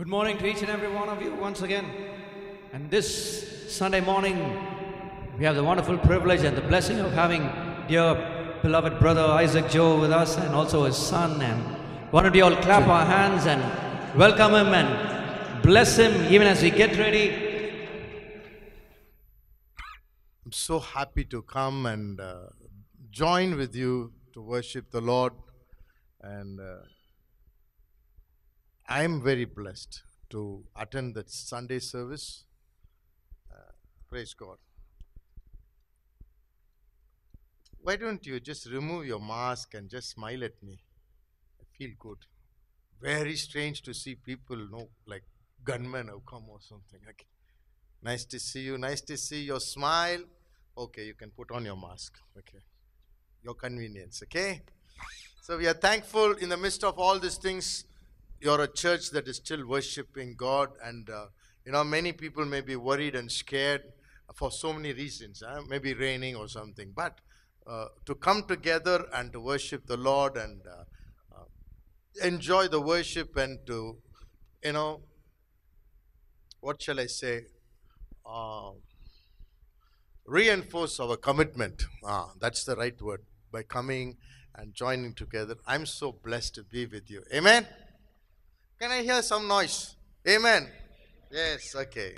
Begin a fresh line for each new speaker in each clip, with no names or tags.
Good morning to each and every one of you once again. And this Sunday morning, we have the wonderful privilege and the blessing of having dear beloved brother Isaac Joe with us and also his son. And why don't you all clap our hands and welcome him and bless him even as we get ready?
I'm so happy to come and uh, join with you to worship the Lord and. Uh, I am very blessed to attend that Sunday service. Uh, praise God. Why don't you just remove your mask and just smile at me? I feel good. Very strange to see people, you know, like gunmen have come or something. Okay. Nice to see you. Nice to see your smile. Okay, you can put on your mask. Okay. Your convenience. Okay. So we are thankful in the midst of all these things you're a church that is still worshiping God, and uh, you know many people may be worried and scared for so many reasons, eh? maybe raining or something. But uh, to come together and to worship the Lord and uh, uh enjoy the worship and to, you know, what shall I say? Um, reinforce our commitment. Ah, that's the right word by coming and joining together. I'm so blessed to be with you. Amen. Can I hear some noise? Amen. Yes, okay.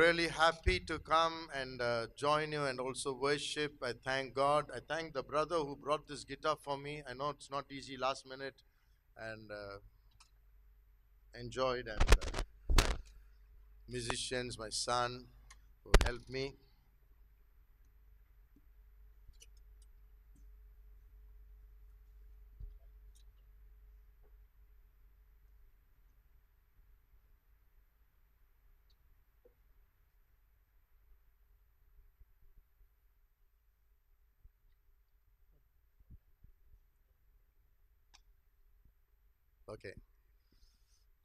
really happy to come and uh, join you and also worship. I thank God. I thank the brother who brought this guitar for me. I know it's not easy last minute and uh, enjoyed and uh, musicians, my son who helped me.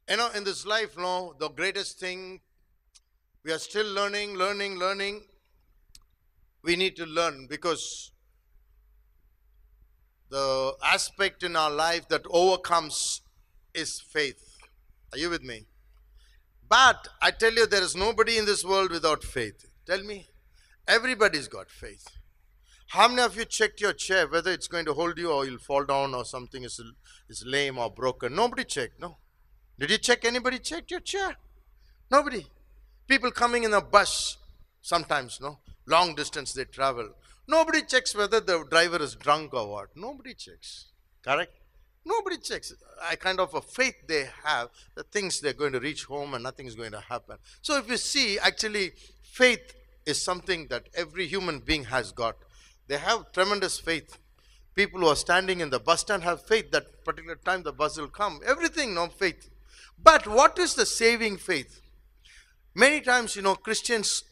You know, in this life, no, the greatest thing we are still learning, learning, learning. We need to learn because the aspect in our life that overcomes is faith. Are you with me? But I tell you, there is nobody in this world without faith. Tell me, everybody's got faith. How many of you checked your chair whether it's going to hold you or you'll fall down or something is, is lame or broken? Nobody checked, no. Did you check? Anybody checked your chair? Nobody. People coming in a bus sometimes, no? Long distance they travel. Nobody checks whether the driver is drunk or what. Nobody checks. Correct? Nobody checks. I kind of a faith they have that things they're going to reach home and nothing is going to happen. So if you see, actually, faith is something that every human being has got. They have tremendous faith. People who are standing in the bus stand have faith that particular time the bus will come. Everything, no faith. But what is the saving faith? Many times, you know, Christians,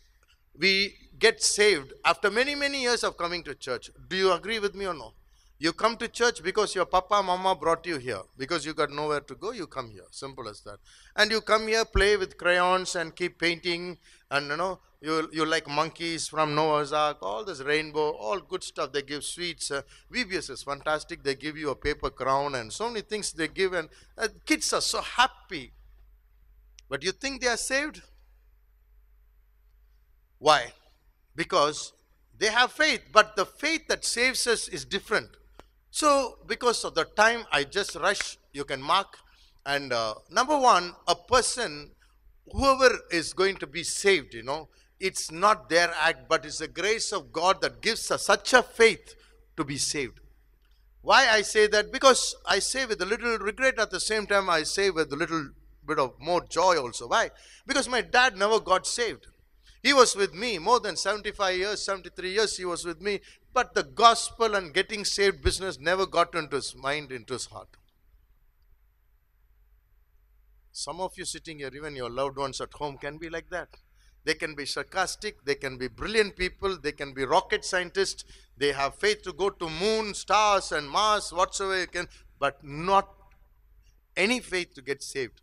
we get saved after many, many years of coming to church. Do you agree with me or no? You come to church because your papa, mama brought you here. Because you got nowhere to go, you come here. Simple as that. And you come here, play with crayons and keep painting and you know you, you like monkeys from Noah's Ark, all this rainbow, all good stuff. They give sweets. Uh, VBS is fantastic. They give you a paper crown and so many things they give, and uh, kids are so happy. But you think they are saved? Why? Because they have faith, but the faith that saves us is different. So, because of the time, I just rush. You can mark. And uh, number one, a person whoever is going to be saved, you know, it's not their act, but it's the grace of God that gives us such a faith to be saved. Why I say that? Because I say with a little regret at the same time, I say with a little bit of more joy also. Why? Because my dad never got saved. He was with me more than 75 years, 73 years, he was with me. But the gospel and getting saved business never got into his mind, into his heart. Some of you sitting here, even your loved ones at home, can be like that. They can be sarcastic, they can be brilliant people, they can be rocket scientists, they have faith to go to moon, stars, and Mars, whatsoever you can, but not any faith to get saved.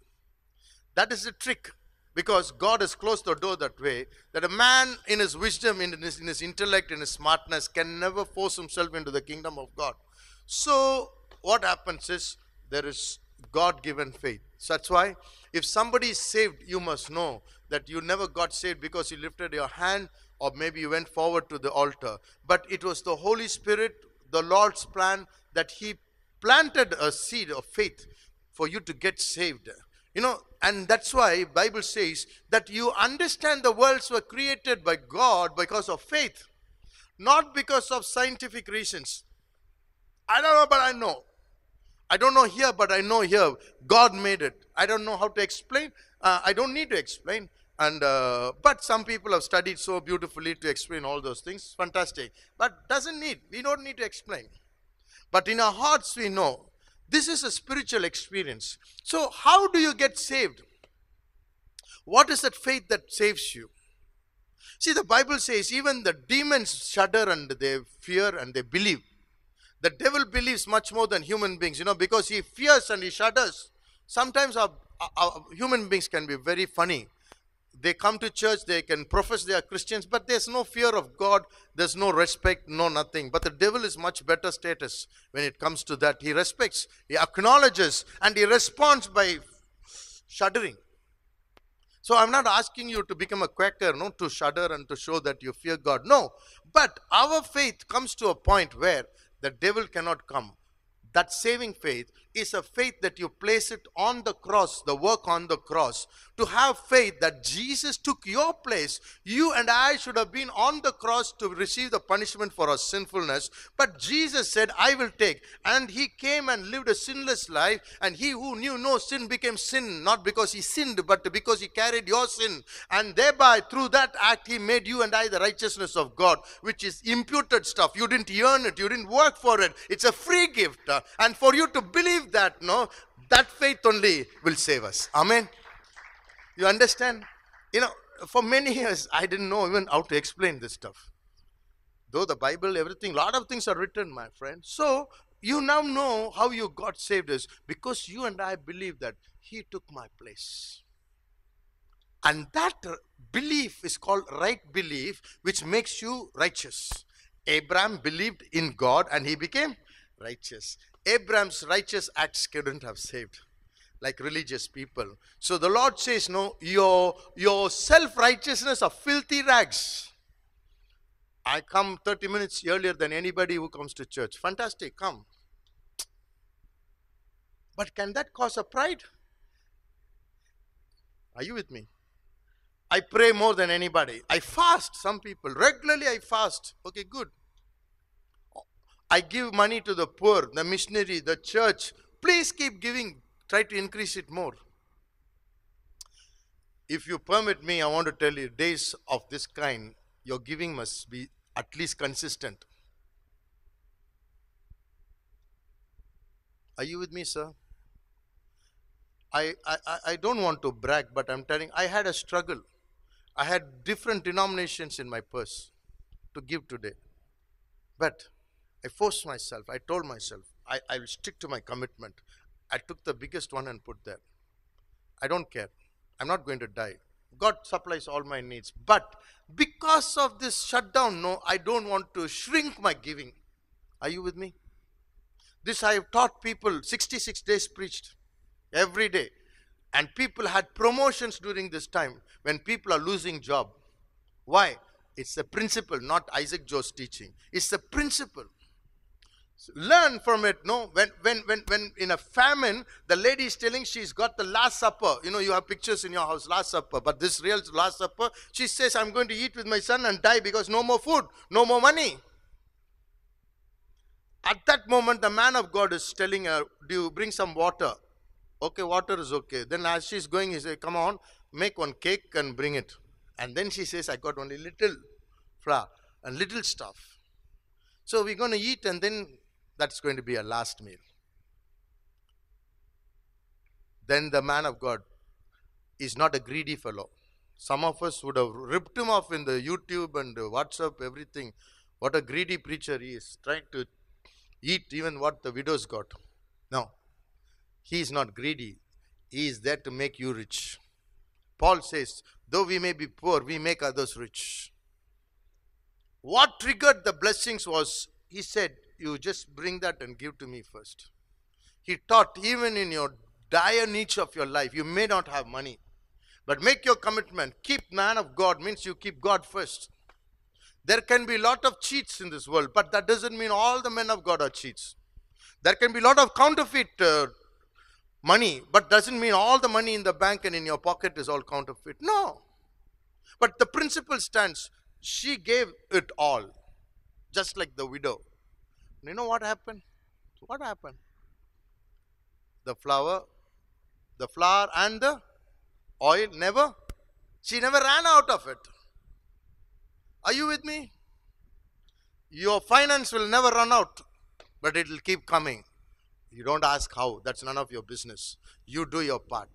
That is the trick because God has closed the door that way that a man in his wisdom, in his, in his intellect, in his smartness can never force himself into the kingdom of God. So, what happens is there is God given faith. So that's why if somebody is saved, you must know that you never got saved because you lifted your hand or maybe you went forward to the altar. But it was the Holy Spirit, the Lord's plan, that He planted a seed of faith for you to get saved. You know, and that's why Bible says that you understand the worlds were created by God because of faith, not because of scientific reasons. I don't know, but I know. I don't know here, but I know here. God made it. I don't know how to explain. Uh, I don't need to explain. And uh, but some people have studied so beautifully to explain all those things. Fantastic. But doesn't need. We don't need to explain. But in our hearts, we know this is a spiritual experience. So how do you get saved? What is that faith that saves you? See, the Bible says even the demons shudder and they fear and they believe. The devil believes much more than human beings, you know, because he fears and he shudders. Sometimes our, our human beings can be very funny. They come to church, they can profess they are Christians, but there's no fear of God, there's no respect, no nothing. But the devil is much better status when it comes to that. He respects, he acknowledges, and he responds by shuddering. So I'm not asking you to become a Quaker, no, to shudder and to show that you fear God. No. But our faith comes to a point where the devil cannot come. That saving faith is a faith that you place it on the cross, the work on the cross. To have faith that Jesus took your place. You and I should have been on the cross to receive the punishment for our sinfulness. But Jesus said, I will take. And he came and lived a sinless life. And he who knew no sin became sin, not because he sinned, but because he carried your sin. And thereby, through that act, he made you and I the righteousness of God, which is imputed stuff. You didn't earn it, you didn't work for it. It's a free gift. Uh, and for you to believe, believe that, no, that faith only will save us. Amen. You understand? You know, for many years, I didn't know even how to explain this stuff. Though the Bible, everything, lot of things are written, my friend. So you now know how you got saved is because you and I believe that He took my place. And that belief is called right belief, which makes you righteous. Abraham believed in God and he became righteous. Abraham's righteous acts couldn't have saved, like religious people. So the Lord says, No, your, your self righteousness are filthy rags. I come 30 minutes earlier than anybody who comes to church. Fantastic, come. But can that cause a pride? Are you with me? I pray more than anybody. I fast, some people. Regularly I fast. Okay, good. I give money to the poor, the missionary, the church. Please keep giving. Try to increase it more. If you permit me, I want to tell you days of this kind, your giving must be at least consistent. Are you with me, sir? I, I, I don't want to brag, but I'm telling I had a struggle. I had different denominations in my purse to give today. But I forced myself. I told myself, I, I will stick to my commitment. I took the biggest one and put there. I don't care. I'm not going to die. God supplies all my needs. But because of this shutdown, no, I don't want to shrink my giving. Are you with me? This I have taught people 66 days preached every day. And people had promotions during this time when people are losing job. Why? It's the principle, not Isaac Joe's teaching. It's the principle learn from it no when when when when in a famine the lady is telling she's got the last supper you know you have pictures in your house last supper but this real last supper she says i'm going to eat with my son and die because no more food no more money at that moment the man of god is telling her do you bring some water okay water is okay then as she's going he says come on make one cake and bring it and then she says i got only little flour and little stuff so we're going to eat and then that's going to be our last meal. Then the man of God is not a greedy fellow. Some of us would have ripped him off in the YouTube and WhatsApp, everything. What a greedy preacher he is, trying to eat even what the widows got. No, he is not greedy. He is there to make you rich. Paul says, though we may be poor, we make others rich. What triggered the blessings was, he said, you just bring that and give to me first. He taught, even in your dire needs of your life, you may not have money, but make your commitment. Keep man of God means you keep God first. There can be a lot of cheats in this world, but that doesn't mean all the men of God are cheats. There can be a lot of counterfeit uh, money, but doesn't mean all the money in the bank and in your pocket is all counterfeit. No. But the principle stands. She gave it all, just like the widow. You know what happened? What happened? The flower, the flower, and the oil never, she never ran out of it. Are you with me? Your finance will never run out, but it will keep coming. You don't ask how, that's none of your business. You do your part.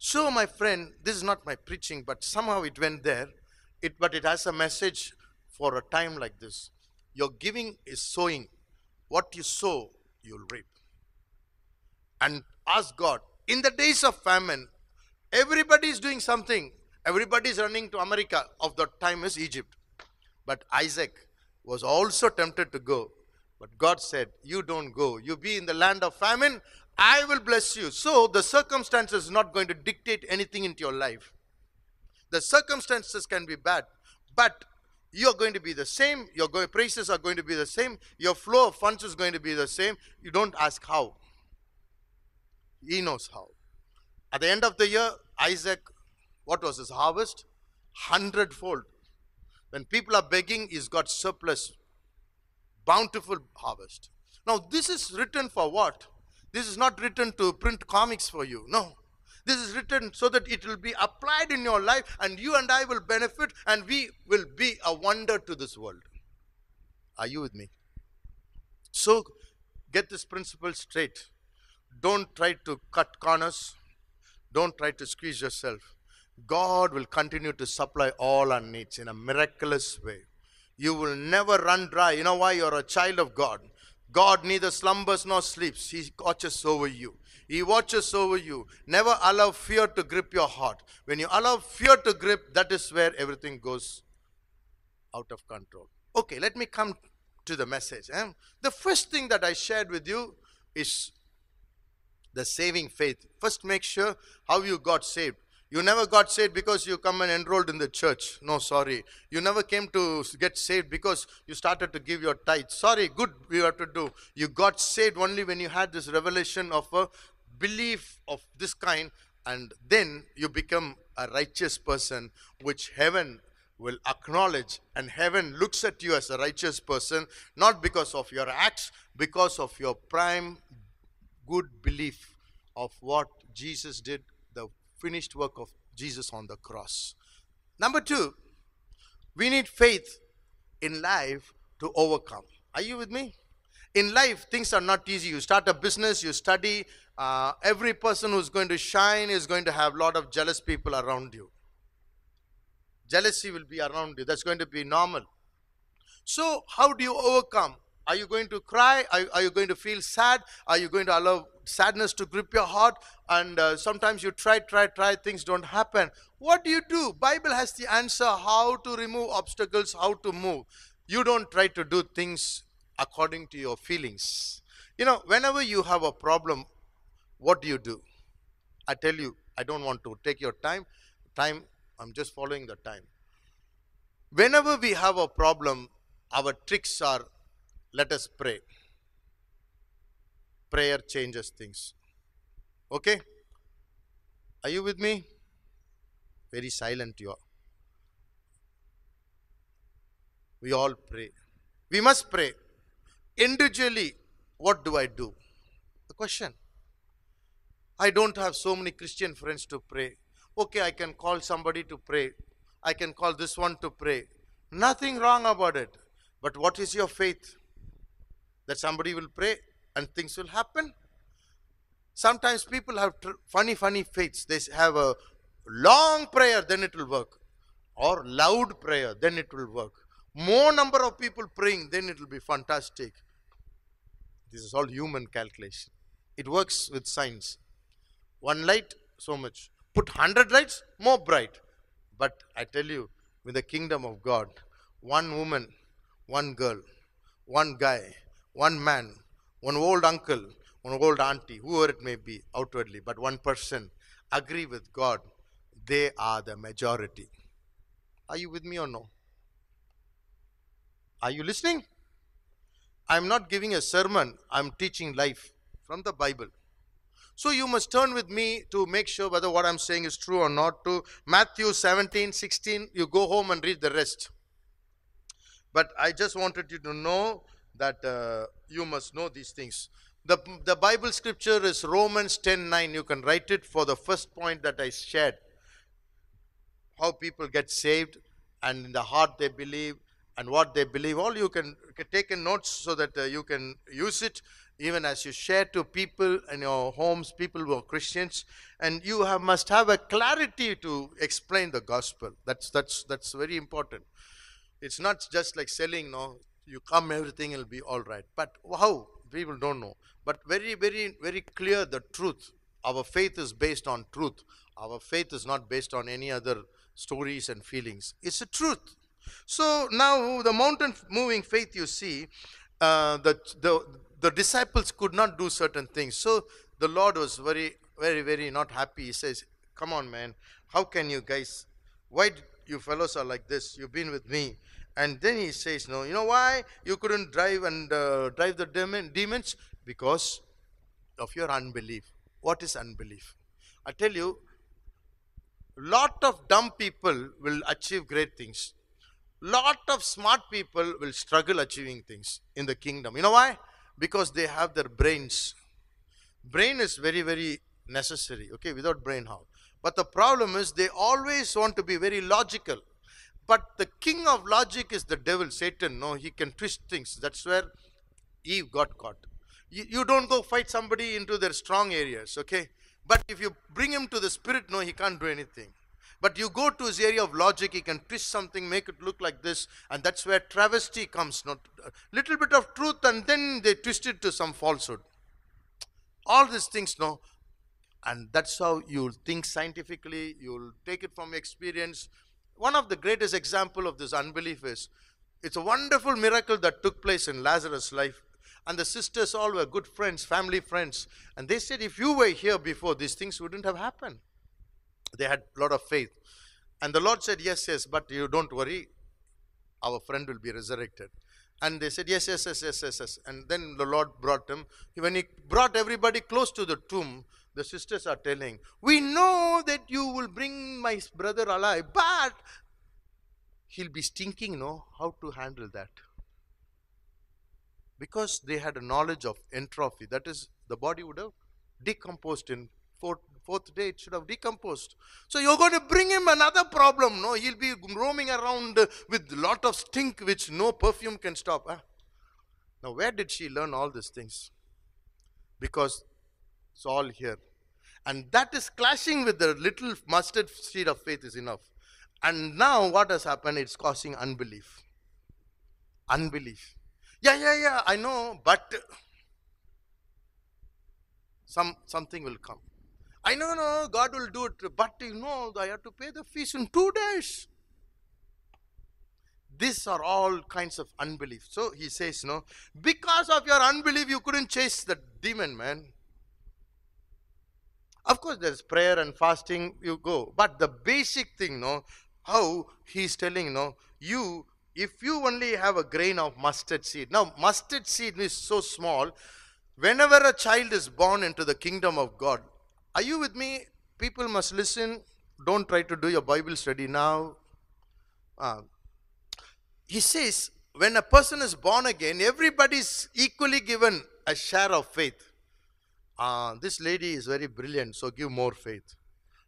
So, my friend, this is not my preaching, but somehow it went there. It, but it has a message for a time like this. Your giving is sowing. What you sow, you will reap. And ask God, in the days of famine, everybody is doing something. Everybody is running to America. Of that time is Egypt. But Isaac was also tempted to go. But God said, You don't go. You be in the land of famine. I will bless you. So the circumstances is not going to dictate anything into your life. The circumstances can be bad, but you're going to be the same. Your prices are going to be the same. Your flow of funds is going to be the same. You don't ask how. He knows how. At the end of the year, Isaac, what was his harvest? Hundredfold. When people are begging, he's got surplus, bountiful harvest. Now, this is written for what? This is not written to print comics for you. No. This is written so that it will be applied in your life, and you and I will benefit, and we will be a wonder to this world. Are you with me? So, get this principle straight. Don't try to cut corners, don't try to squeeze yourself. God will continue to supply all our needs in a miraculous way. You will never run dry. You know why? You're a child of God. God neither slumbers nor sleeps. He watches over you. He watches over you. Never allow fear to grip your heart. When you allow fear to grip, that is where everything goes out of control. Okay, let me come to the message. Eh? The first thing that I shared with you is the saving faith. First, make sure how you got saved. You never got saved because you come and enrolled in the church. No, sorry. You never came to get saved because you started to give your tithe. Sorry, good you have to do. You got saved only when you had this revelation of a belief of this kind, and then you become a righteous person, which heaven will acknowledge and heaven looks at you as a righteous person not because of your acts because of your prime good belief of what jesus did the finished work of jesus on the cross number 2 we need faith in life to overcome are you with me in life things are not easy you start a business you study uh, every person who's going to shine is going to have a lot of jealous people around you. Jealousy will be around you. That's going to be normal. So, how do you overcome? Are you going to cry? Are, are you going to feel sad? Are you going to allow sadness to grip your heart? And uh, sometimes you try, try, try, things don't happen. What do you do? Bible has the answer how to remove obstacles, how to move. You don't try to do things according to your feelings. You know, whenever you have a problem, what do you do? I tell you, I don't want to take your time. Time, I'm just following the time. Whenever we have a problem, our tricks are let us pray. Prayer changes things. Okay? Are you with me? Very silent you are. We all pray. We must pray. Individually, what do I do? The question. I don't have so many Christian friends to pray. Okay, I can call somebody to pray. I can call this one to pray. Nothing wrong about it. But what is your faith? That somebody will pray and things will happen? Sometimes people have funny, funny faiths. They have a long prayer, then it will work. Or loud prayer, then it will work. More number of people praying, then it will be fantastic. This is all human calculation. It works with science one light, so much. Put 100 lights, more bright. But I tell you, with the kingdom of God, one woman, one girl, one guy, one man, one old uncle, one old auntie, whoever it may be outwardly, but one person agree with God, they are the majority. Are you with me or no? Are you listening? I'm not giving a sermon, I'm teaching life from the Bible. So you must turn with me to make sure whether what I'm saying is true or not to Matthew 17, 16. You go home and read the rest. But I just wanted you to know that uh, you must know these things. The, the Bible scripture is Romans 10, 9. You can write it for the first point that I shared. How people get saved and in the heart they believe and what they believe. All you can, can take in notes so that uh, you can use it even as you share to people in your homes, people who are Christians, and you have, must have a clarity to explain the gospel. That's that's that's very important. It's not just like selling. No, you come, everything will be all right. But how people don't know. But very, very, very clear the truth. Our faith is based on truth. Our faith is not based on any other stories and feelings. It's a truth. So now the mountain moving faith you see, uh, the, the, the disciples could not do certain things. So the Lord was very, very, very not happy. He says, Come on, man. How can you guys? Why you fellows are like this? You've been with me. And then he says, No, you know why you couldn't drive and uh, drive the demon, demons? Because of your unbelief. What is unbelief? I tell you, lot of dumb people will achieve great things lot of smart people will struggle achieving things in the kingdom you know why because they have their brains brain is very very necessary okay without brain how but the problem is they always want to be very logical but the king of logic is the devil satan no he can twist things that's where eve got caught you, you don't go fight somebody into their strong areas okay but if you bring him to the spirit no he can't do anything but you go to his area of logic, he can twist something, make it look like this, and that's where travesty comes. Not a uh, little bit of truth, and then they twist it to some falsehood. All these things, no. And that's how you'll think scientifically, you'll take it from experience. One of the greatest example of this unbelief is it's a wonderful miracle that took place in Lazarus' life. And the sisters all were good friends, family friends. And they said, if you were here before, these things wouldn't have happened. They had a lot of faith. And the Lord said, Yes, yes, but you don't worry, our friend will be resurrected. And they said, Yes, yes, yes, yes, yes, yes. And then the Lord brought him. When he brought everybody close to the tomb, the sisters are telling, We know that you will bring my brother alive, but he'll be stinking, no? How to handle that? Because they had a knowledge of entropy, that is, the body would have decomposed in four fourth day it should have decomposed. So you're going to bring him another problem. No, he'll be roaming around with lot of stink which no perfume can stop. Huh? Now, where did she learn all these things? Because it's all here. And that is clashing with the little mustard seed of faith is enough. And now what has happened? It's causing unbelief. Unbelief. Yeah, yeah, yeah, I know, but some something will come. I know, no, God will do it, but you know, I have to pay the fees in two days. These are all kinds of unbelief. So he says, no, because of your unbelief, you couldn't chase the demon, man. Of course, there's prayer and fasting, you go. But the basic thing, no, how he's telling, no, you, if you only have a grain of mustard seed. Now, mustard seed is so small. Whenever a child is born into the kingdom of God, are you with me? People must listen. Don't try to do your Bible study now. Uh, he says, when a person is born again, everybody is equally given a share of faith. Uh, this lady is very brilliant, so give more faith.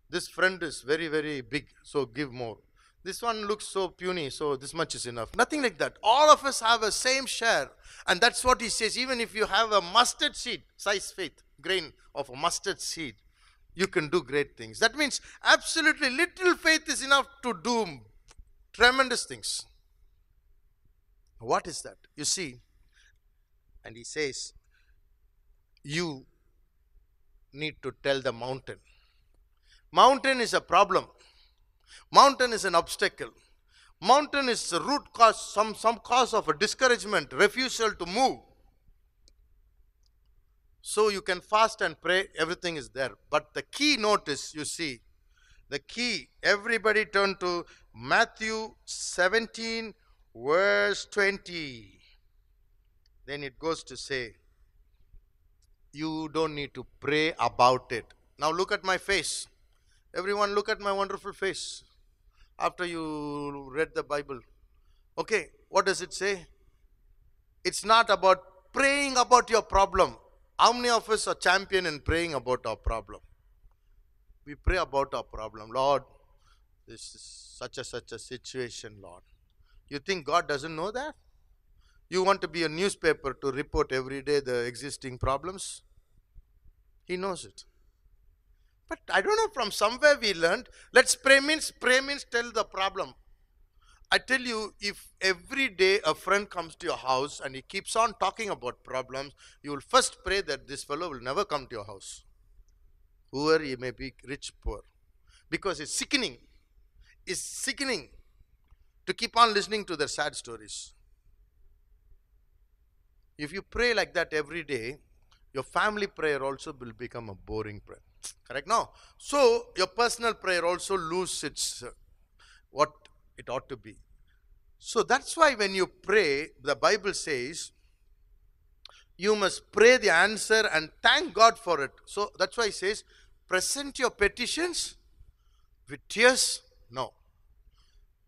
This friend is very, very big, so give more. This one looks so puny, so this much is enough. Nothing like that. All of us have a same share. And that's what he says. Even if you have a mustard seed, size faith, grain of a mustard seed, you can do great things. That means absolutely little faith is enough to do tremendous things. What is that? You see, and he says, You need to tell the mountain. Mountain is a problem, mountain is an obstacle. Mountain is the root cause, some, some cause of a discouragement, refusal to move. So you can fast and pray, everything is there. But the key notice you see, the key, everybody turn to Matthew 17, verse 20. Then it goes to say, You don't need to pray about it. Now look at my face. Everyone, look at my wonderful face after you read the Bible. Okay, what does it say? It's not about praying about your problem. How many of us are champion in praying about our problem? We pray about our problem. Lord, this is such a such a situation, Lord. You think God doesn't know that? You want to be a newspaper to report every day the existing problems? He knows it. But I don't know, from somewhere we learned, let's pray means, pray means tell the problem. I tell you, if every day a friend comes to your house and he keeps on talking about problems, you will first pray that this fellow will never come to your house. Whoever he may be, rich, poor. Because it's sickening. It's sickening to keep on listening to their sad stories. If you pray like that every day, your family prayer also will become a boring prayer. Correct? No. So your personal prayer also loses its uh, what it ought to be. So that's why when you pray, the Bible says, you must pray the answer and thank God for it. So that's why it says, present your petitions with tears. No.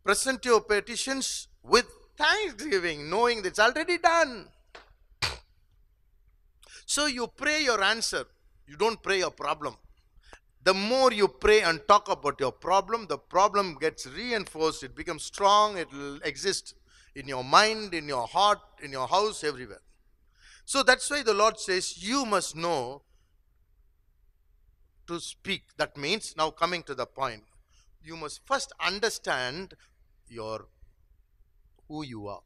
Present your petitions with thanksgiving, knowing that it's already done. So you pray your answer. You don't pray your problem the more you pray and talk about your problem, the problem gets reinforced, it becomes strong, it will exist in your mind, in your heart, in your house, everywhere. So that's why the Lord says, You must know to speak. That means, now coming to the point, you must first understand your who you are.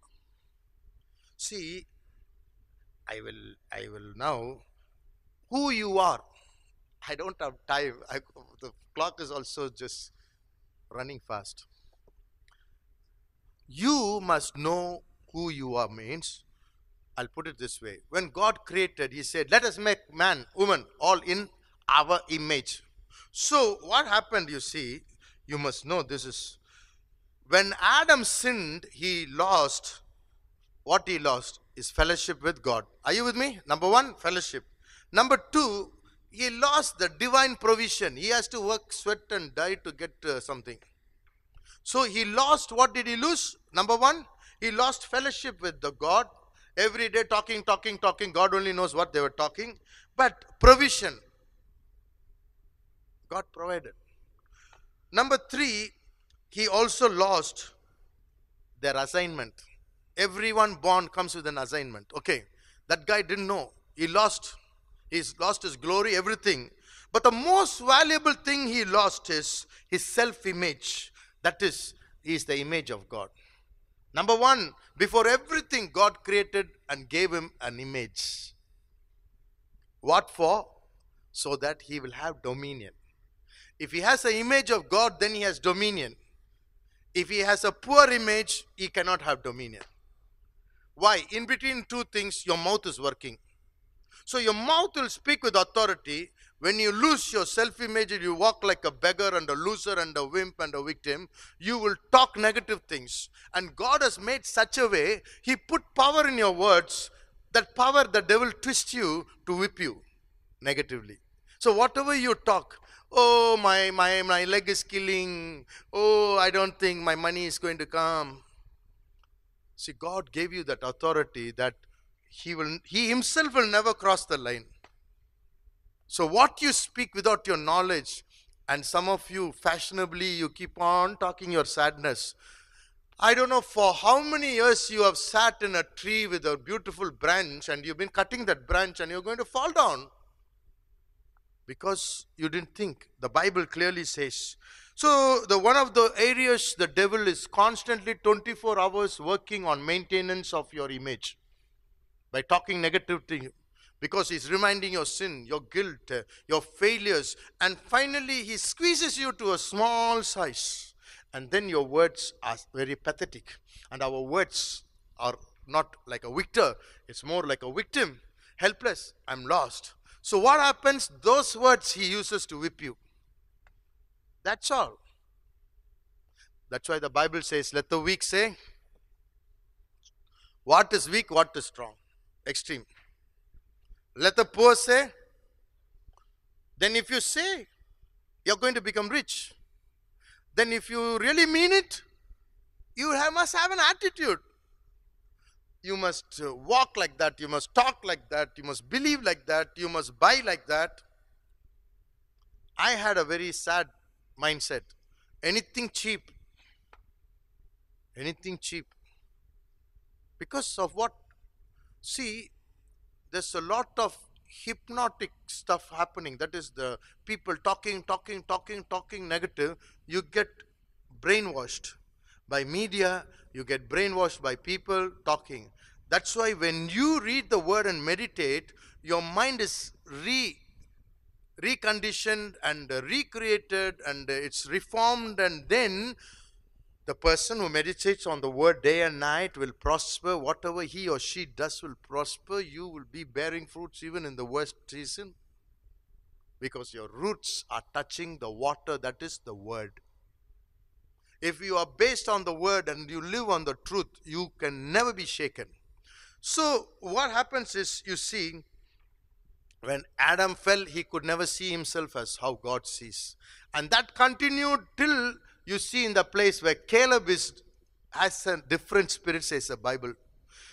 See, I will I will now who you are I don't have time. I, the clock is also just running fast. You must know who you are means. I'll put it this way. When God created, He said, Let us make man, woman, all in our image. So, what happened, you see, you must know this is when Adam sinned, he lost what he lost is fellowship with God. Are you with me? Number one, fellowship. Number two, he lost the divine provision. He has to work, sweat, and die to get uh, something. So he lost, what did he lose? Number one, he lost fellowship with the God. Every day talking, talking, talking. God only knows what they were talking. But provision, God provided. Number three, he also lost their assignment. Everyone born comes with an assignment. Okay, that guy didn't know. He lost He's lost his glory, everything. But the most valuable thing he lost is his self image. That is, he is the image of God. Number one, before everything, God created and gave him an image. What for? So that he will have dominion. If he has the image of God, then he has dominion. If he has a poor image, he cannot have dominion. Why? In between two things, your mouth is working. So your mouth will speak with authority. When you lose your self image, you walk like a beggar and a loser and a wimp and a victim. You will talk negative things. And God has made such a way, He put power in your words. That power, the devil twists you to whip you negatively. So whatever you talk, oh, my, my, my leg is killing. Oh, I don't think my money is going to come. See, God gave you that authority that he will he himself will never cross the line so what you speak without your knowledge and some of you fashionably you keep on talking your sadness i don't know for how many years you have sat in a tree with a beautiful branch and you've been cutting that branch and you're going to fall down because you didn't think the bible clearly says so the one of the areas the devil is constantly 24 hours working on maintenance of your image by talking negatively, because he's reminding your sin, your guilt, your failures, and finally he squeezes you to a small size. And then your words are very pathetic, and our words are not like a victor, it's more like a victim, helpless, I'm lost. So, what happens? Those words he uses to whip you. That's all. That's why the Bible says, Let the weak say, What is weak, what is strong extreme. Let the poor say, then if you say you're going to become rich, then if you really mean it, you have, must have an attitude. You must uh, walk like that, you must talk like that, you must believe like that, you must buy like that. I had a very sad mindset. Anything cheap. Anything cheap. Because of what? See, there's a lot of hypnotic stuff happening. That is the people talking, talking, talking, talking negative. You get brainwashed by media, you get brainwashed by people talking. That's why when you read the word and meditate, your mind is re reconditioned and recreated and it's reformed and then the person who meditates on the word day and night will prosper. Whatever he or she does will prosper. You will be bearing fruits even in the worst season because your roots are touching the water that is the word. If you are based on the word and you live on the truth, you can never be shaken. So, what happens is you see, when Adam fell, he could never see himself as how God sees. And that continued till you see in the place where Caleb is has a different spirit, says the Bible.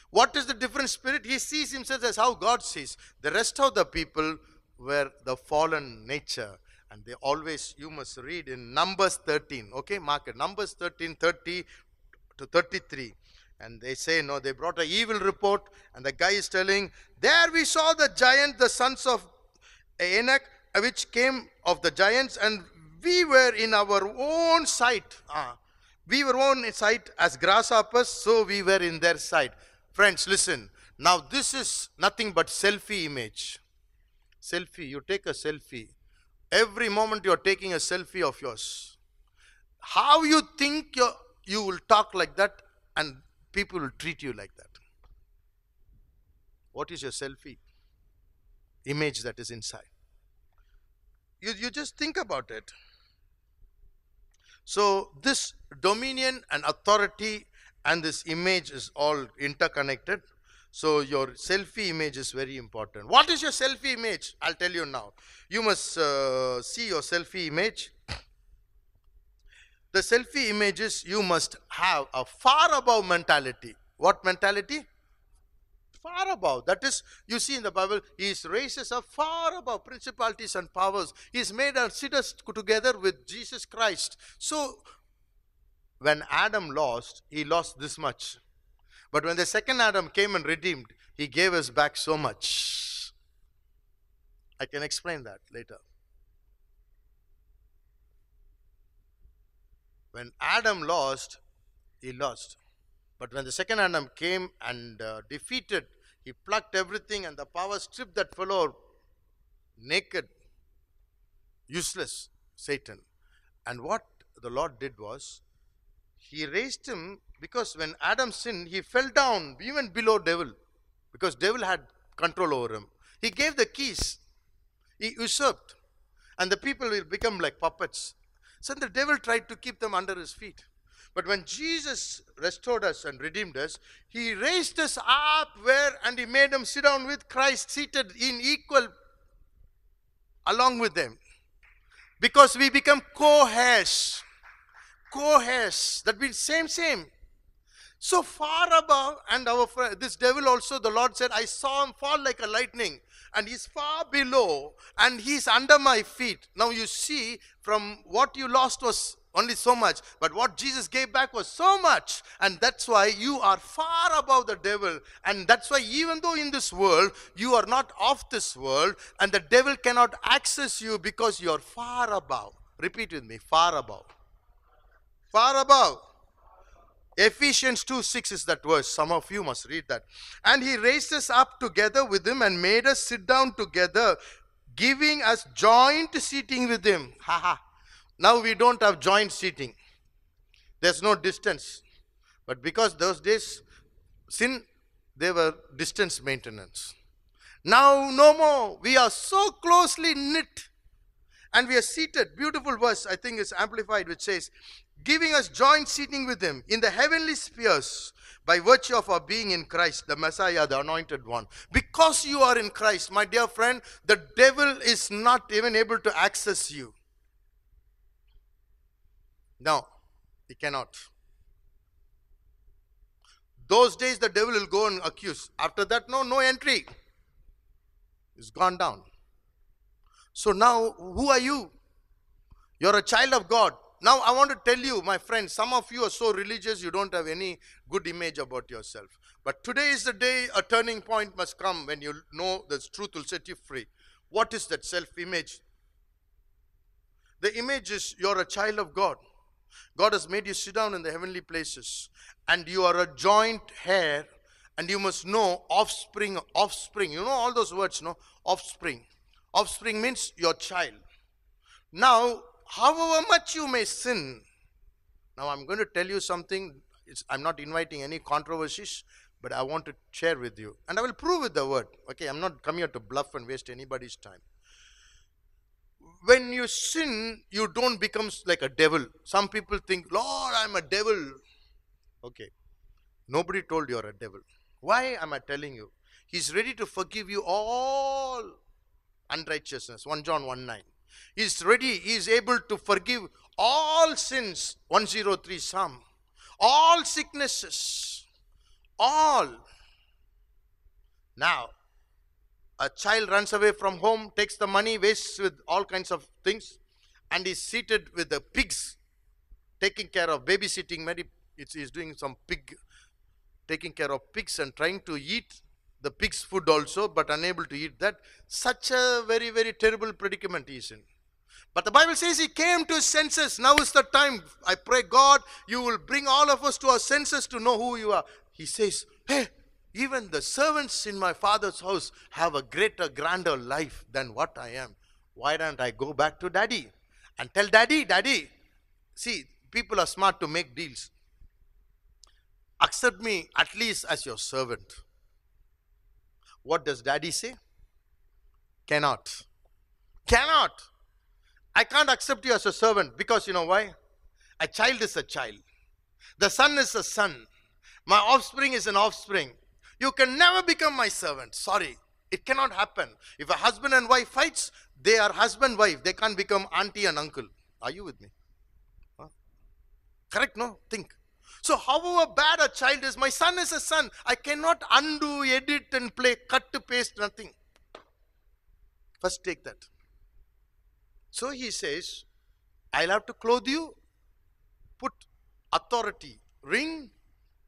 What is the different spirit? He sees himself as how God sees. The rest of the people were the fallen nature. And they always, you must read in Numbers 13, okay? Mark it. Numbers 13, 30 to 33. And they say, no, they brought an evil report. And the guy is telling, there we saw the giant, the sons of Enoch, which came of the giants, and we were in our own sight. Uh, we were on sight as grasshoppers, so we were in their sight. Friends, listen. Now, this is nothing but selfie image. Selfie, you take a selfie. Every moment you're taking a selfie of yours. How you think you you will talk like that, and people will treat you like that. What is your selfie? Image that is inside. You, you just think about it. So this dominion and authority and this image is all interconnected. So your selfie image is very important. What is your selfie image? I'll tell you now. You must uh, see your selfie image. The selfie is you must have a far above mentality. What mentality? far above. That is, you see in the Bible, he races raises up far above principalities and powers. He is made and sitteth together with Jesus Christ. So, when Adam lost, he lost this much. But when the second Adam came and redeemed, he gave us back so much. I can explain that later. When Adam lost, he lost. But when the second Adam came and uh, defeated he plucked everything, and the power stripped that fellow naked, useless, Satan. And what the Lord did was, He raised him because when Adam sinned, he fell down even below devil because devil had control over him. He gave the keys, he usurped, and the people will become like puppets. So the devil tried to keep them under his feet. But when Jesus restored us and redeemed us, he raised us up where and he made them sit down with Christ seated in equal along with them. Because we become co-heirs. Co-heirs. That means same, same. So far above, and our this devil also, the Lord said, I saw him fall like a lightning, and he's far below, and he's under my feet. Now you see, from what you lost was only so much. But what Jesus gave back was so much. And that's why you are far above the devil. And that's why, even though in this world you are not of this world, and the devil cannot access you because you are far above. Repeat with me far above. Far above. Ephesians 2 6 is that verse. Some of you must read that. And he raised us up together with him and made us sit down together, giving us joint seating with him. Ha ha. Now we don't have joint seating. There's no distance. But because those days, sin, they were distance maintenance. Now no more. We are so closely knit and we are seated. Beautiful verse, I think is amplified, which says, giving us joint seating with him in the heavenly spheres by virtue of our being in Christ, the Messiah, the anointed one. Because you are in Christ, my dear friend, the devil is not even able to access you. No, he cannot. Those days the devil will go and accuse. After that, no, no entry. It's gone down. So now, who are you? You're a child of God. Now, I want to tell you, my friends, some of you are so religious, you don't have any good image about yourself. But today is the day a turning point must come when you know the truth will set you free. What is that self image? The image is you're a child of God. God has made you sit down in the heavenly places, and you are a joint heir, and you must know offspring, offspring. You know all those words, no? Offspring. Offspring means your child. Now, however much you may sin, now I'm going to tell you something. It's, I'm not inviting any controversies, but I want to share with you. And I will prove with the word. Okay, I'm not coming here to bluff and waste anybody's time when you sin, you don't become like a devil. Some people think, Lord, I'm a devil. Okay. Nobody told you're a devil. Why am I telling you? He's ready to forgive you all unrighteousness. 1 John 1 9. He's ready, he's able to forgive all sins. 103 Psalm. All sicknesses. All. Now, a child runs away from home, takes the money, wastes with all kinds of things, and is seated with the pigs, taking care of babysitting. Maybe he's doing some pig, taking care of pigs and trying to eat the pig's food also, but unable to eat that. Such a very, very terrible predicament he is in. But the Bible says he came to his senses. Now is the time. I pray, God, you will bring all of us to our senses to know who you are. He says, Hey, even the servants in my father's house have a greater, grander life than what I am. Why don't I go back to daddy and tell daddy, daddy? See, people are smart to make deals. Accept me at least as your servant. What does daddy say? Cannot. Cannot. I can't accept you as a servant because you know why? A child is a child. The son is a son. My offspring is an offspring. You can never become my servant. Sorry, it cannot happen. If a husband and wife fights, they are husband wife. They can't become auntie and uncle. Are you with me? Huh? Correct? No. Think. So, however bad a child is, my son is a son. I cannot undo, edit, and play, cut to paste, nothing. First, take that. So he says, I'll have to clothe you, put authority, ring,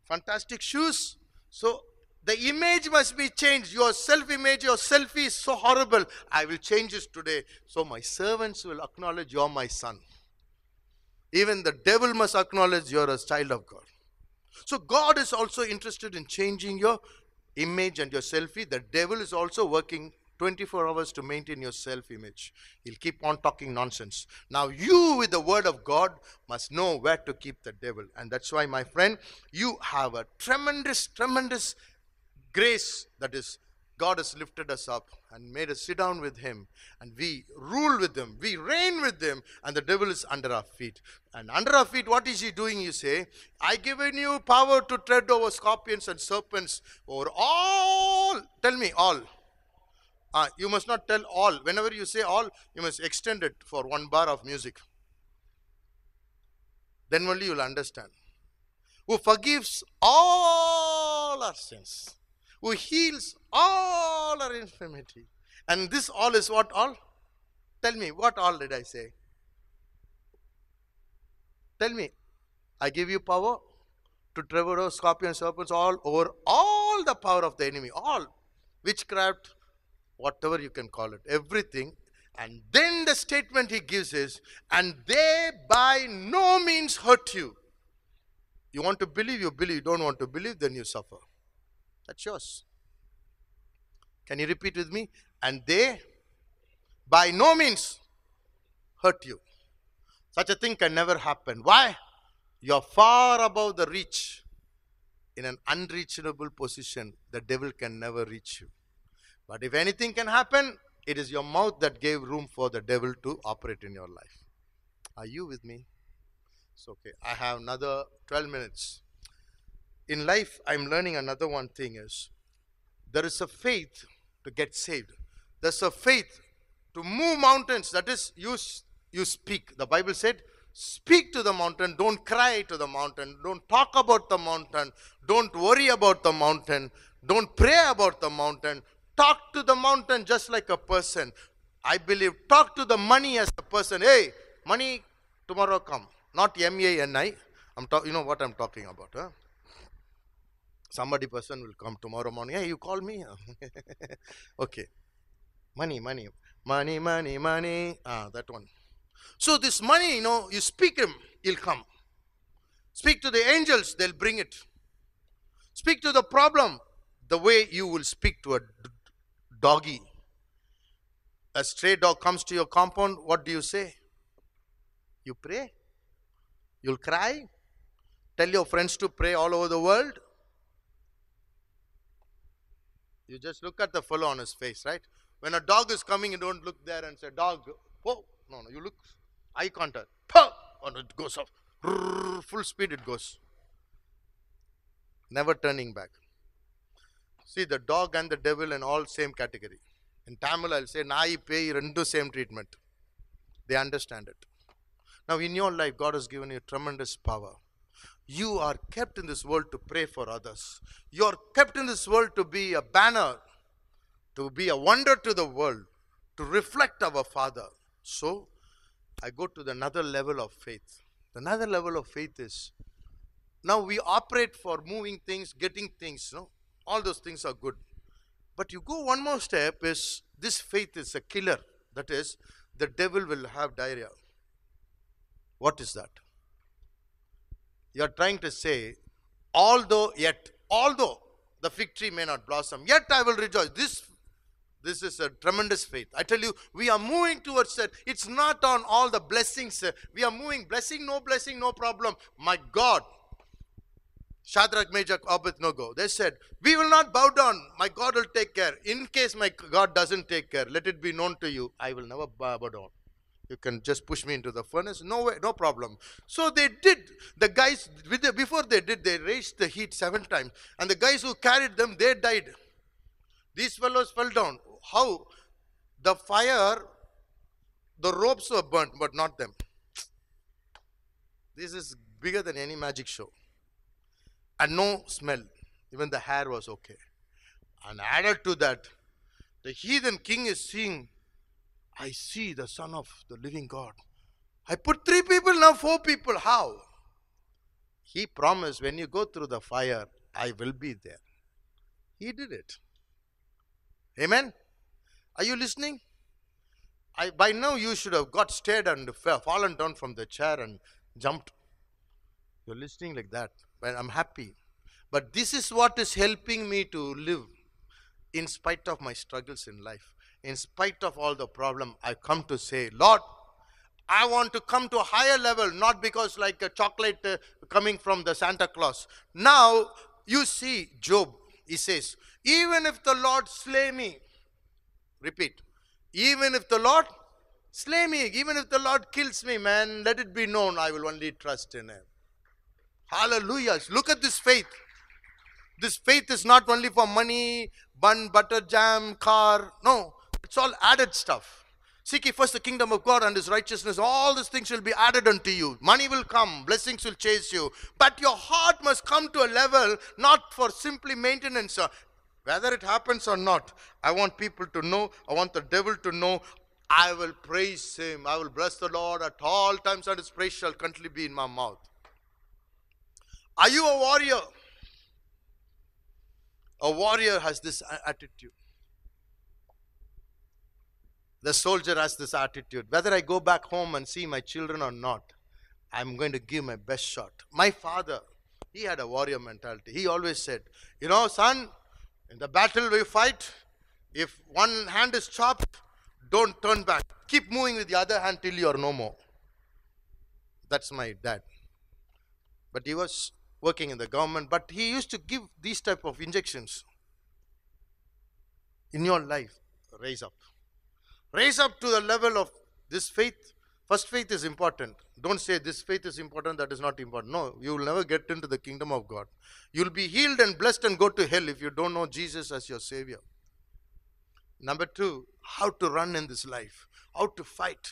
fantastic shoes. So the image must be changed. Your self image, your selfie is so horrible. I will change this today. So my servants will acknowledge you're my son. Even the devil must acknowledge you're a child of God. So God is also interested in changing your image and your selfie. The devil is also working 24 hours to maintain your self image. He'll keep on talking nonsense. Now, you, with the word of God, must know where to keep the devil. And that's why, my friend, you have a tremendous, tremendous grace, that is, God has lifted us up and made us sit down with Him, and we rule with Him, we reign with Him, and the devil is under our feet. And under our feet, what is He doing? You say, I given you power to tread over scorpions and serpents, over all. Tell me, all. Uh, you must not tell all. Whenever you say all, you must extend it for one bar of music. Then only you'll understand. Who forgives all our sins who heals all our infirmity. And this all is what all? Tell me, what all did I say? Tell me, I give you power to tread scorpions, serpents, all over all the power of the enemy, all witchcraft, whatever you can call it, everything. And then the statement he gives is, and they by no means hurt you. You want to believe, you believe. You don't want to believe, then you suffer. That's yours. Can you repeat with me? And they by no means hurt you. Such a thing can never happen. Why? You're far above the reach. In an unreachable position, the devil can never reach you. But if anything can happen, it is your mouth that gave room for the devil to operate in your life. Are you with me? It's okay. I have another 12 minutes in life, I'm learning another one thing is there is a faith to get saved. There's a faith to move mountains. That is, you, you speak. The Bible said, speak to the mountain. Don't cry to the mountain. Don't talk about the mountain. Don't worry about the mountain. Don't pray about the mountain. Talk to the mountain just like a person. I believe talk to the money as a person. Hey, money tomorrow come. Not M A N I. I'm talk, you know what I'm talking about. Huh? somebody person will come tomorrow morning. Hey, you call me? okay. Money, money. Money, money, money. Ah, that one. So this money, you know, you speak him, he'll come. Speak to the angels, they'll bring it. Speak to the problem the way you will speak to a doggy. A stray dog comes to your compound, what do you say? You pray? You'll cry? Tell your friends to pray all over the world? You just look at the fellow on his face, right? When a dog is coming, you don't look there and say, dog, whoa!" No, no, you look, eye contact, po, and it goes off. full speed it goes. Never turning back. See, the dog and the devil in all same category. In Tamil, I'll say, Nai pay rendu same treatment. They understand it. Now, in your life, God has given you tremendous power. You are kept in this world to pray for others. You are kept in this world to be a banner, to be a wonder to the world, to reflect our Father. So, I go to another level of faith. Another level of faith is now we operate for moving things, getting things, All those things are good. But you go one more step is this faith is a killer. That is, the devil will have diarrhea. What is that? You are trying to say, although yet, although the fig tree may not blossom, yet I will rejoice. This this is a tremendous faith. I tell you, we are moving towards that. It's not on all the blessings. We are moving. Blessing, no blessing, no problem. My God. Shadrach, Meshach, Abednego. They said, We will not bow down. My God will take care. In case my God doesn't take care, let it be known to you, I will never bow down you can just push me into the furnace no way no problem so they did the guys the, before they did they raised the heat seven times and the guys who carried them they died these fellows fell down how the fire the ropes were burnt but not them this is bigger than any magic show and no smell even the hair was okay and added to that the heathen king is seeing I see the Son of the Living God. I put three people, now four people. How? He promised, When you go through the fire, I will be there. He did it. Amen? Are you listening? I, by now you should have got scared and fell, fallen down from the chair and jumped. You're listening like that. But I'm happy. But this is what is helping me to live in spite of my struggles in life in spite of all the problem, I come to say, Lord, I want to come to a higher level, not because like a chocolate uh, coming from the Santa Claus. Now, you see, Job, he says, even if the Lord slay me, repeat, even if the Lord slay me, even if the Lord kills me, man, let it be known, I will only trust in him. Hallelujah. Look at this faith. This faith is not only for money, bun, butter, jam, car. No. It's all added stuff. Seek ye first the kingdom of God and his righteousness, all these things will be added unto you. Money will come, blessings will chase you. But your heart must come to a level not for simply maintenance. Whether it happens or not, I want people to know, I want the devil to know, I will praise him. I will bless the Lord at all times, and his praise shall continually be in my mouth. Are you a warrior? A warrior has this attitude. The soldier has this attitude whether I go back home and see my children or not, I'm going to give my best shot. My father, he had a warrior mentality. He always said, You know, son, in the battle we fight, if one hand is chopped, don't turn back. Keep moving with the other hand till you are no more. That's my dad. But he was working in the government, but he used to give these type of injections in your life. Raise up. Raise up to the level of this faith. First faith is important. Don't say this faith is important, that is not important. No, you will never get into the kingdom of God. You'll be healed and blessed and go to hell if you don't know Jesus as your Savior. Number two, how to run in this life, how to fight,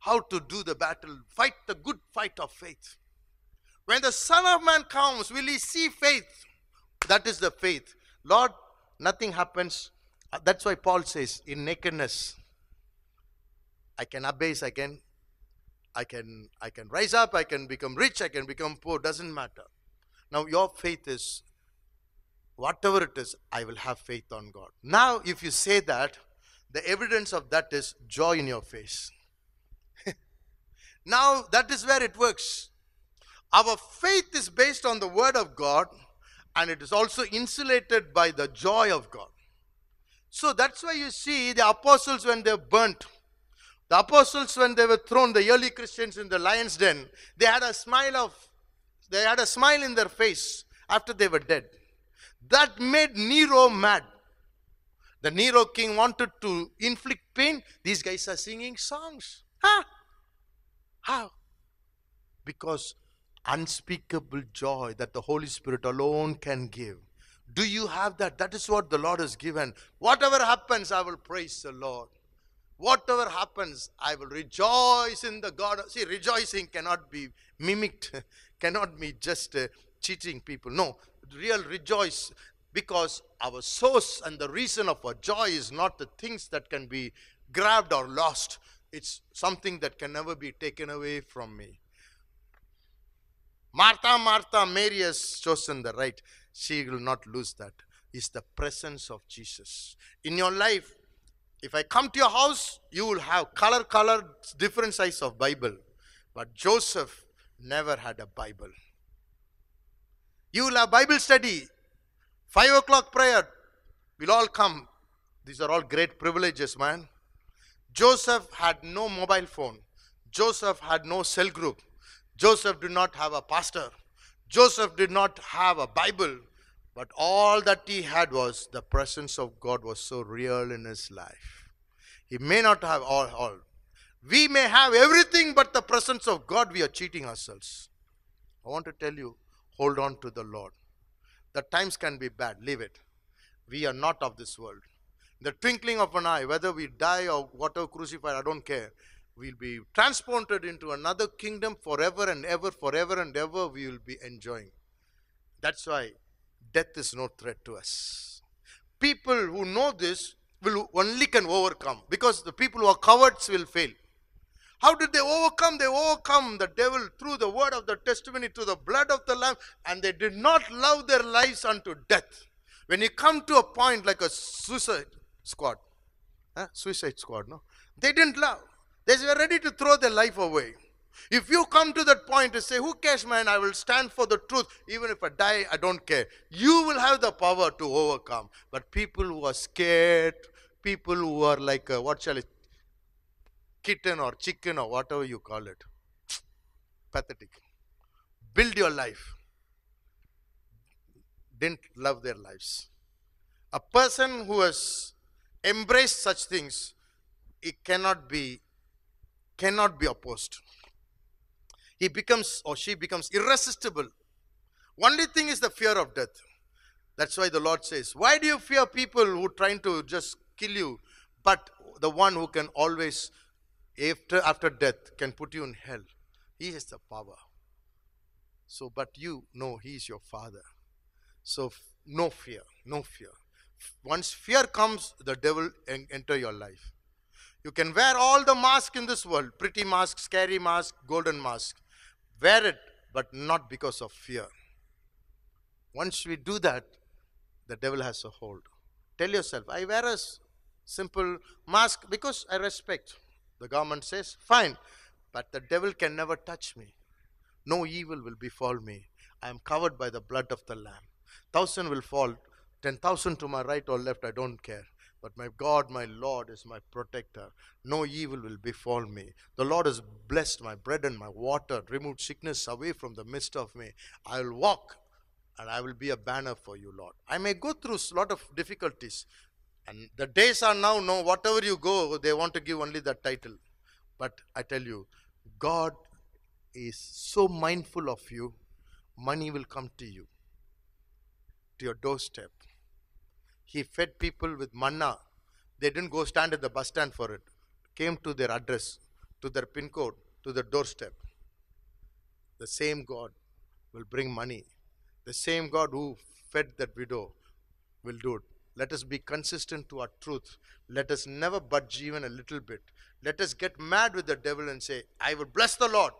how to do the battle, fight the good fight of faith. When the Son of Man comes, will he see faith? That is the faith. Lord, nothing happens. That's why Paul says, in nakedness, I can abase, I can I can I can rise up, I can become rich, I can become poor, doesn't matter. Now your faith is whatever it is, I will have faith on God. Now if you say that, the evidence of that is joy in your face. now that is where it works. Our faith is based on the word of God and it is also insulated by the joy of God. So that's why you see the apostles when they're burnt the apostles, when they were thrown, the early Christians in the lion's den, they had a smile of, they had a smile in their face after they were dead. That made Nero mad. The Nero king wanted to inflict pain. These guys are singing songs. Huh? How? Because unspeakable joy that the Holy Spirit alone can give. Do you have that? That is what the Lord has given. Whatever happens, I will praise the Lord whatever happens, I will rejoice in the God. See, rejoicing cannot be mimicked, cannot be just uh, cheating people. No, real rejoice because our source and the reason of our joy is not the things that can be grabbed or lost. It's something that can never be taken away from me. Martha, Martha, Mary has chosen the right. She will not lose that. It's the presence of Jesus. In your life, if I come to your house, you will have color, color, different size of Bible. But Joseph never had a Bible. You will have Bible study, five o'clock prayer. We'll all come. These are all great privileges, man. Joseph had no mobile phone. Joseph had no cell group. Joseph did not have a pastor. Joseph did not have a Bible. But all that he had was the presence of God was so real in his life. He may not have all, all. We may have everything but the presence of God, we are cheating ourselves. I want to tell you, hold on to the Lord. The times can be bad, leave it. We are not of this world. The twinkling of an eye, whether we die or whatever crucified, I don't care. We'll be transported into another kingdom forever and ever, forever and ever. We will be enjoying. That's why death is no threat to us. People who know this will only can overcome because the people who are cowards will fail. How did they overcome? They overcome the devil through the word of the testimony, through the blood of the Lamb, and they did not love their lives unto death. When you come to a point like a suicide squad, huh? suicide squad, no? They didn't love. They were ready to throw their life away. If you come to that point to say, Who cares, man? I will stand for the truth. Even if I die, I don't care. You will have the power to overcome. But people who are scared, people who are like, a, uh, what shall I, kitten or chicken or whatever you call it, pathetic. Build your life. Didn't love their lives. A person who has embraced such things, it cannot be cannot be opposed he becomes or she becomes irresistible. Only thing is the fear of death. That's why the Lord says, Why do you fear people who are trying to just kill you, but the one who can always, after, after death, can put you in hell? He has the power. So, but you know He is your Father. So, no fear, no fear. Once fear comes, the devil en- enter your life. You can wear all the masks in this world pretty mask, scary mask, golden mask. Wear it, but not because of fear. Once we do that, the devil has a hold. Tell yourself, I wear a simple mask because I respect. The government says, fine, but the devil can never touch me. No evil will befall me. I am covered by the blood of the Lamb. Thousand will fall, ten thousand to my right or left, I don't care. But my God, my Lord, is my protector. No evil will befall me. The Lord has blessed my bread and my water, removed sickness away from the midst of me. I will walk and I will be a banner for you, Lord. I may go through a lot of difficulties. And the days are now, no, whatever you go, they want to give only that title. But I tell you, God is so mindful of you, money will come to you, to your doorstep he fed people with manna. They didn't go stand at the bus stand for it. Came to their address, to their pin code, to their doorstep. The same God will bring money. The same God who fed that widow will do it. Let us be consistent to our truth. Let us never budge even a little bit. Let us get mad with the devil and say, I will bless the Lord.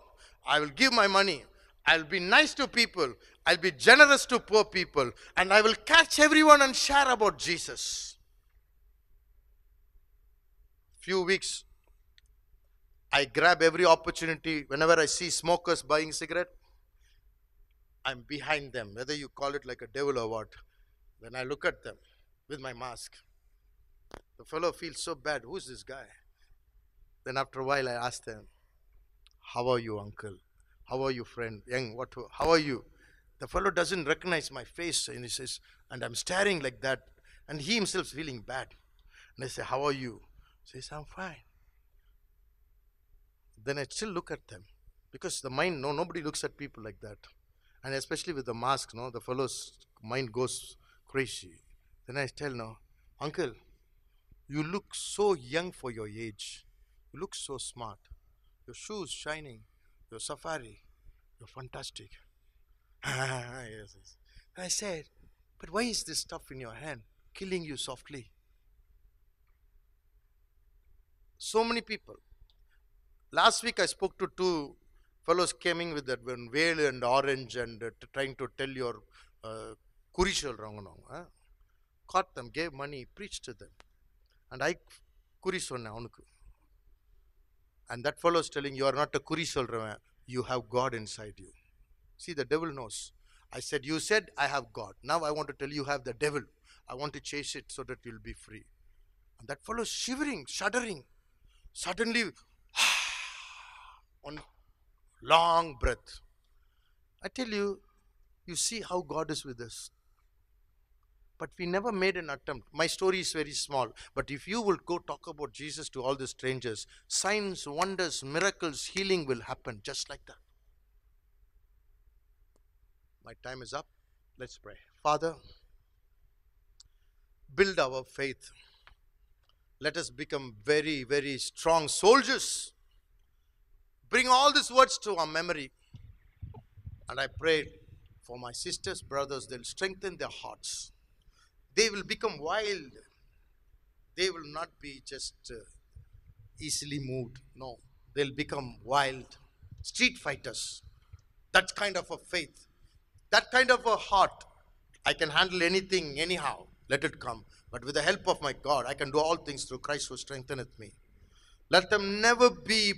I will give my money. I'll be nice to people. I'll be generous to poor people. And I will catch everyone and share about Jesus. Few weeks, I grab every opportunity. Whenever I see smokers buying cigarette, I'm behind them, whether you call it like a devil or what. When I look at them with my mask, the fellow feels so bad. Who's this guy? Then after a while, I ask them, How are you, uncle? How are you, friend? Young, what, how are you? The fellow doesn't recognize my face and he says, and I'm staring like that. And he himself is feeling bad. And I say, How are you? He says, I'm fine. Then I still look at them. Because the mind, no, nobody looks at people like that. And especially with the mask, no, the fellow's mind goes crazy. Then I tell no, Uncle, you look so young for your age. You look so smart. Your shoes shining your safari, you're fantastic. Ah, yes, yes. I said, but why is this stuff in your hand killing you softly? So many people. Last week I spoke to two fellows coming with that veil and orange and uh, trying to tell your குறி uh, சொல்கிறவங்க Caught them, gave money, preached to them, and I kurisho குறி சொன்னேன் அவனுக்கு and that fellow is telling, You are not a kuri solravan. You have God inside you. See, the devil knows. I said, You said, I have God. Now I want to tell you, you have the devil. I want to chase it so that you'll be free. And that fellow shivering, shuddering. Suddenly, one long breath. I tell you, you see how God is with us. But we never made an attempt. My story is very small. But if you will go talk about Jesus to all the strangers, signs, wonders, miracles, healing will happen just like that. My time is up. Let's pray. Father, build our faith. Let us become very, very strong soldiers. Bring all these words to our memory. And I pray for my sisters, brothers, they'll strengthen their hearts. They will become wild. They will not be just uh, easily moved. No, they'll become wild. Street fighters. That kind of a faith. That kind of a heart. I can handle anything, anyhow. Let it come. But with the help of my God, I can do all things through Christ who strengtheneth me. Let them never be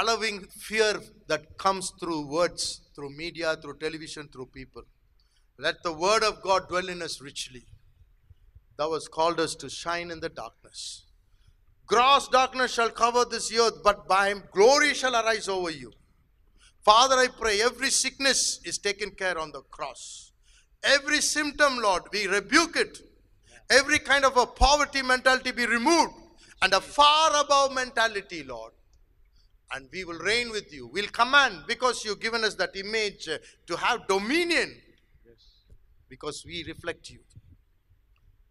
allowing fear that comes through words, through media, through television, through people. Let the word of God dwell in us richly. Thou hast called us to shine in the darkness. Gross darkness shall cover this earth, but by Him glory shall arise over you. Father, I pray every sickness is taken care on the cross. Every symptom, Lord, we rebuke it. Every kind of a poverty mentality be removed and a far above mentality, Lord. And we will reign with you. We'll command because you've given us that image to have dominion because we reflect you.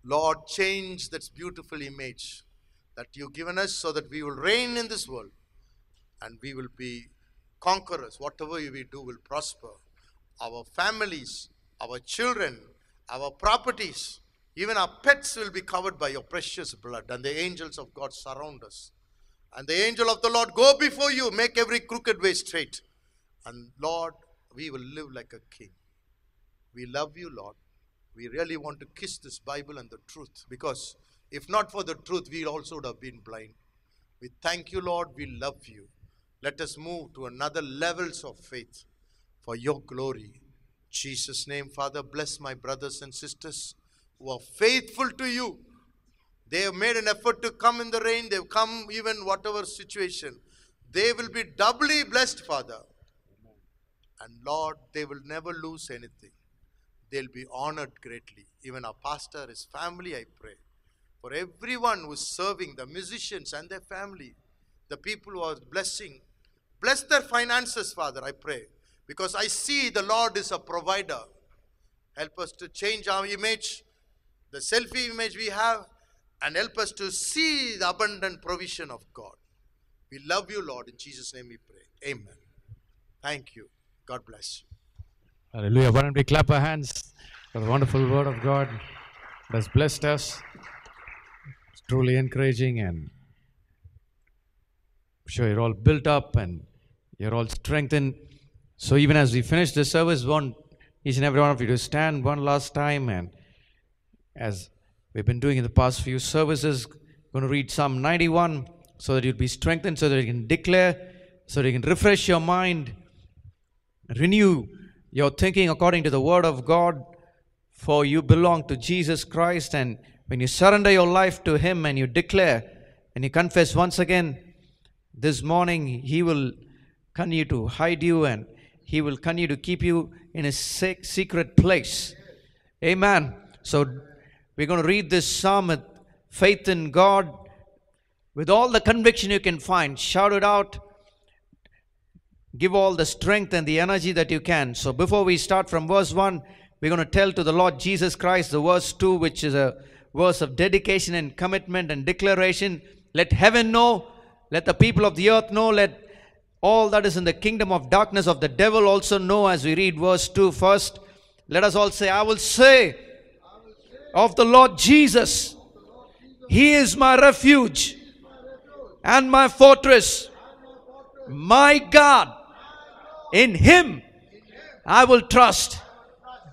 Lord, change that beautiful image that you've given us so that we will reign in this world and we will be conquerors. Whatever we do will prosper. Our families, our children, our properties, even our pets will be covered by your precious blood, and the angels of God surround us. And the angel of the Lord go before you, make every crooked way straight. And Lord, we will live like a king. We love you, Lord we really want to kiss this Bible and the truth because if not for the truth, we also would have been blind. We thank you, Lord. We love you. Let us move to another levels of faith for your glory. Jesus' name, Father, bless my brothers and sisters who are faithful to you. They have made an effort to come in the rain. They've come even whatever situation. They will be doubly blessed, Father. And Lord, they will never lose anything they'll be honored greatly. Even our pastor, his family, I pray. For everyone who's serving, the musicians and their family, the people who are blessing, bless their finances, Father, I pray. Because I see the Lord is a provider. Help us to change our image, the selfie image we have, and help us to see the abundant provision of God. We love you, Lord. In Jesus' name we pray. Amen. Thank you. God bless you.
Hallelujah. Why don't we clap our hands for the wonderful word of God that has blessed us. It's truly encouraging, and I'm sure you're all built up and you're all strengthened. So even as we finish the service, one each and every one of you to stand one last time and as we've been doing in the past few services, going to read Psalm 91 so that you'll be strengthened, so that you can declare, so that you can refresh your mind, renew you're thinking according to the Word of God, for you belong to Jesus Christ. And when you surrender your life to Him and you declare and you confess once again, this morning He will continue to hide you and He will continue to keep you in a secret place. Amen. So we're going to read this psalm with faith in God, with all the conviction you can find. Shout it out give all the strength and the energy that you can. So before we start from verse 1, we're going to tell to the Lord Jesus Christ the verse 2, which is a verse of dedication and commitment and declaration. Let heaven know, let the people of the earth know, let all that is in the kingdom of darkness of the devil also know as we read verse 2 first. Let us all say, I will say, of the Lord Jesus, he, is my refuge and my, fortress, my God, in Him I will trust.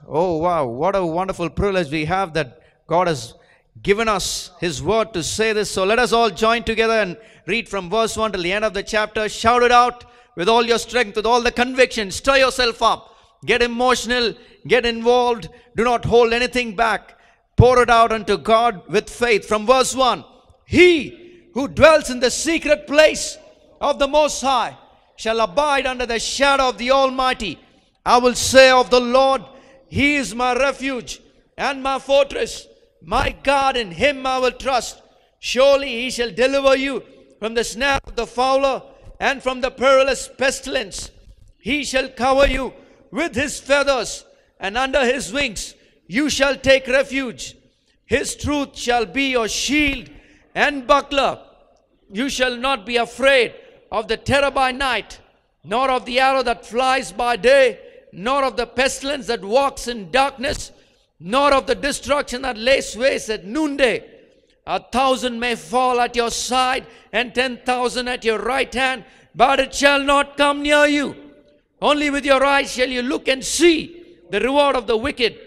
Oh, wow. What a wonderful privilege we have that God has given us His word to say this. So let us all join together and read from verse 1 till the end of the chapter. Shout it out with all your strength, with all the conviction. Stir yourself up. Get emotional. Get involved. Do not hold anything back. Pour it out unto God with faith. From verse 1 He who dwells in the secret place of the Most High shall abide under the shadow of the Almighty. I will say of the Lord, He is my refuge and my fortress, my God, in Him I will trust. Surely He shall deliver you from the snare of the fowler and from the perilous pestilence. He shall cover you with His feathers, and under His wings you shall take refuge. His truth shall be your shield and buckler. You shall not be afraid of the terror by night, nor of the arrow that flies by day, nor of the pestilence that walks in darkness, nor of the destruction that lays waste at noonday. A thousand may fall at your side and ten thousand at your right hand, but it shall not come near you. Only with your eyes shall you look and see the reward of the wicked,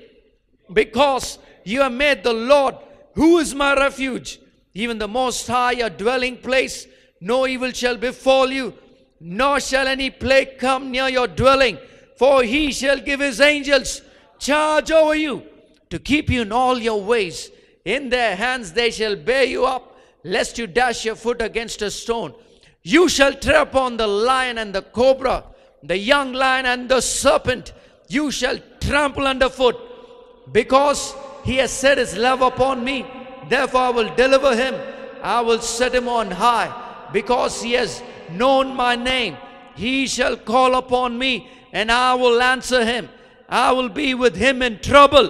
because you have made the Lord, who is my refuge, even the Most High, your dwelling place. No evil shall befall you, nor shall any plague come near your dwelling. For he shall give his angels charge over you to keep you in all your ways. In their hands they shall bear you up, lest you dash your foot against a stone. You shall tread upon the lion and the cobra, the young lion and the serpent. You shall trample underfoot, because he has set his love upon me. Therefore I will deliver him. I will set him on high because he has known my name. He shall call upon me, and I will answer him. I will be with him in trouble.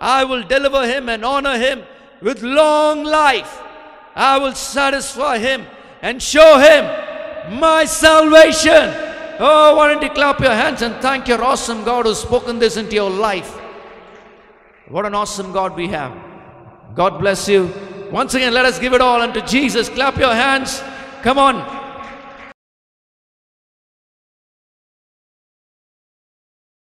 I will deliver him and honor him with long life. I will satisfy him and show him my salvation. Oh, why don't you clap your hands and thank your awesome God who's spoken this into your life? What an awesome God we have. God bless you. Once again, let us give it all unto Jesus. Clap your hands. Come on.